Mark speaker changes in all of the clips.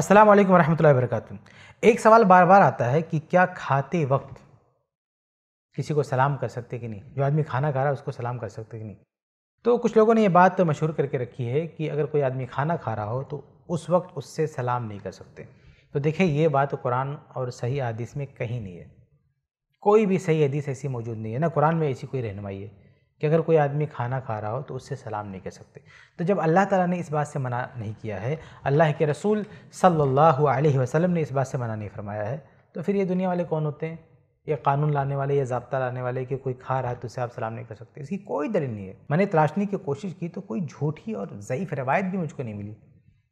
Speaker 1: अस्सलाम वालेकुम रहमतुल्लाहि वबरकातुहू एक सवाल बार बार आता है कि क्या खाते वक्त किसी को सलाम कर सकते कि नहीं जो आदमी खाना खा रहा है उसको सलाम कर सकते कि नहीं तो कुछ लोगों ने ये बात मशहूर करके रखी है कि अगर कोई आदमी खाना खा रहा हो तो उस वक्त उससे सलाम नहीं कर सकते तो देखिए ये बात कुरान और सही हदीस में कहीं नहीं है कोई भी सही हदीस ऐसी मौजूद नहीं है ना कुरान में ऐसी कोई रहनुमाई है कि अगर कोई आदमी खाना खा रहा हो तो उससे सलाम नहीं कह सकते तो जब अल्लाह ताला ने इस बात से मना नहीं किया है अल्लाह के रसूल सल्लल्लाहु अलैहि वसल्लम ने इस बात से मना नहीं फरमाया है तो फिर ये दुनिया वाले कौन होते हैं ये कानून लाने वाले या जबता लाने वाले कि कोई खा रहा है तो उससे आप सलाम नहीं कर सकते इसकी कोई दलील नहीं है मैंने तलाशने की कोशिश की तो कोई झूठी और ज़यीफ़ रवायत भी मुझको नहीं मिली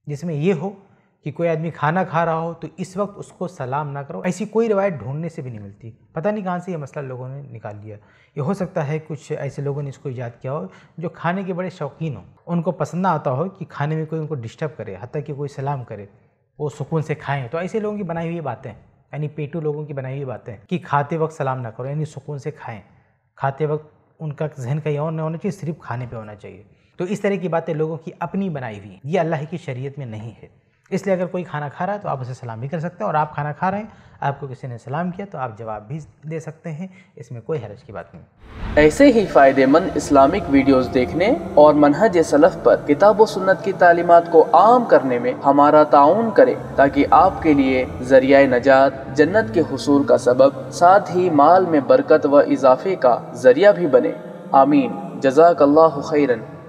Speaker 1: जिसमें ये हो कि कोई आदमी खाना खा रहा हो तो इस वक्त उसको सलाम ना करो ऐसी कोई रवायत ढूंढने से भी नहीं मिलती पता नहीं कहाँ से ये मसला लोगों ने निकाल लिया ये हो सकता है कुछ ऐसे लोगों ने इसको ईजाद किया हो जो खाने के बड़े शौकीन हों उनको पसंद ना आता हो कि खाने में कोई उनको डिस्टर्ब करे हती कि कोई सलाम करे वो सुकून से खाएँ तो ऐसे लोगों की बनाई हुई बातें यानी पेटू लोगों की बनाई हुई बातें कि खाते वक्त सलाम ना करो यानी सुकून से खाएँ खाते वक्त उनका जहन कहीं और नहीं होना चाहिए सिर्फ खाने पर होना चाहिए तो इस तरह की बातें लोगों की अपनी बनाई हुई ये अल्लाह की शरीय में नहीं है इसलिए अगर कोई खाना खा रहा है तो आप उसे सलाम भी कर सकते हैं और आप खाना खा रहे हैं आपको किसी ने सलाम किया तो आप जवाब भी दे सकते हैं इसमें कोई हरज की बात
Speaker 2: नहीं ऐसे ही फ़ायदेमंद इस्लामिक वीडियोस देखने और मनहज सलफ़ पर किताब व सुन्नत की तालीमत को आम करने में हमारा ताउन करें ताकि आपके लिए जरिया नजात जन्नत के हसूल का सबब साथ ही माल में बरकत व इजाफे का जरिया भी बने आमीन जजाक खैरन